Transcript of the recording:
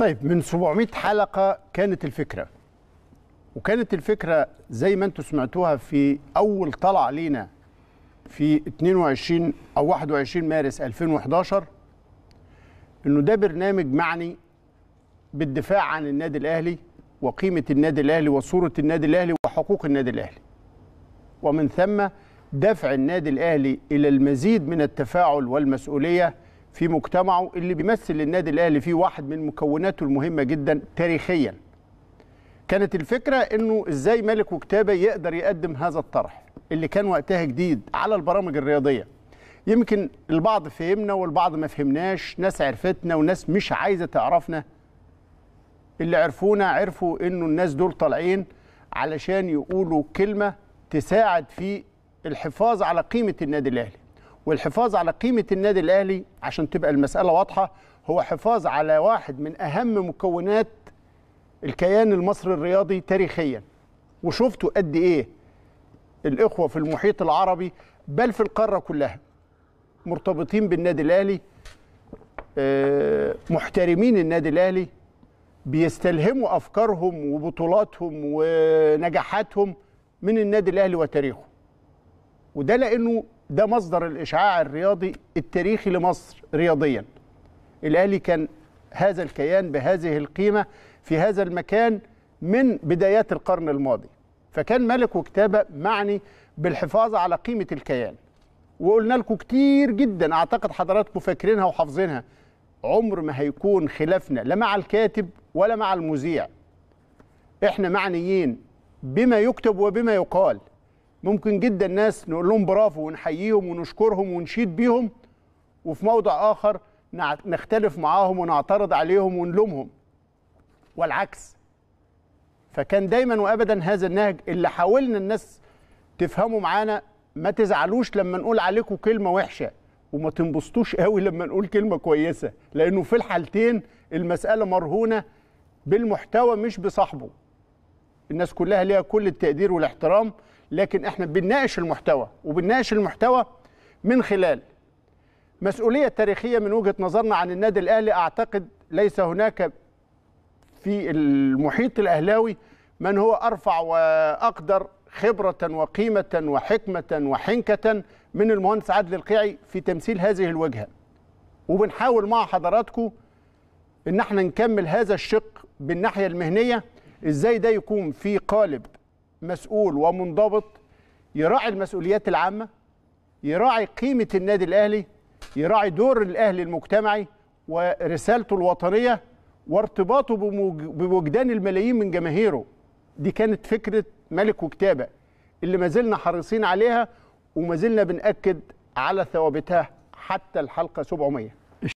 طيب من 700 حلقة كانت الفكرة وكانت الفكرة زي ما انتم سمعتوها في أول طلع لينا في 22 أو 21 مارس 2011 انه ده برنامج معني بالدفاع عن النادي الأهلي وقيمة النادي الأهلي وصورة النادي الأهلي وحقوق النادي الأهلي ومن ثم دفع النادي الأهلي إلى المزيد من التفاعل والمسؤولية في مجتمعه اللي بيمثل النادي الاهلي فيه واحد من مكوناته المهمه جدا تاريخيا كانت الفكره انه ازاي مالك وكتابه يقدر يقدم هذا الطرح اللي كان وقتها جديد على البرامج الرياضيه يمكن البعض فهمنا والبعض ما فهمناش ناس عرفتنا وناس مش عايزه تعرفنا اللي عرفونا عرفوا انه الناس دول طالعين علشان يقولوا كلمه تساعد في الحفاظ على قيمه النادي الاهلي والحفاظ على قيمه النادي الاهلي عشان تبقى المساله واضحه هو حفاظ على واحد من اهم مكونات الكيان المصري الرياضي تاريخيا وشفتوا قد ايه الاخوه في المحيط العربي بل في القاره كلها مرتبطين بالنادي الاهلي آه، محترمين النادي الاهلي بيستلهموا افكارهم وبطولاتهم ونجاحاتهم من النادي الاهلي وتاريخه وده لانه ده مصدر الإشعاع الرياضي التاريخي لمصر رياضيا الأهلي كان هذا الكيان بهذه القيمة في هذا المكان من بدايات القرن الماضي فكان ملك وكتابة معني بالحفاظ على قيمة الكيان وقلنا لكم كتير جدا أعتقد حضراتكم فاكرينها وحافظينها عمر ما هيكون خلافنا لا مع الكاتب ولا مع المذيع احنا معنيين بما يكتب وبما يقال ممكن جدا ناس نقول لهم برافو ونحييهم ونشكرهم ونشيد بيهم وفي موضع آخر نختلف معاهم ونعترض عليهم ونلومهم والعكس فكان دايما وابدا هذا النهج اللي حاولنا الناس تفهموا معانا ما تزعلوش لما نقول عليكم كلمه وحشه وما تنبسطوش قوي لما نقول كلمه كويسه لانه في الحالتين المساله مرهونه بالمحتوى مش بصاحبه الناس كلها ليها كل التقدير والاحترام لكن احنا بنناقش المحتوى وبنناقش المحتوى من خلال مسؤولية تاريخية من وجهة نظرنا عن النادي الأهلي أعتقد ليس هناك في المحيط الأهلاوي من هو أرفع وأقدر خبرة وقيمة وحكمة وحنكة من المهندس عادل القيعي في تمثيل هذه الوجهة وبنحاول مع حضراتكم ان احنا نكمل هذا الشق بالناحية المهنية ازاي ده يكون في قالب مسؤول ومنضبط يراعي المسؤوليات العامه يراعي قيمه النادي الاهلي يراعي دور الاهلي المجتمعي ورسالته الوطنيه وارتباطه بوجدان الملايين من جماهيره دي كانت فكره ملك وكتابه اللي ما زلنا حريصين عليها وما زلنا بنأكد على ثوابتها حتى الحلقه 700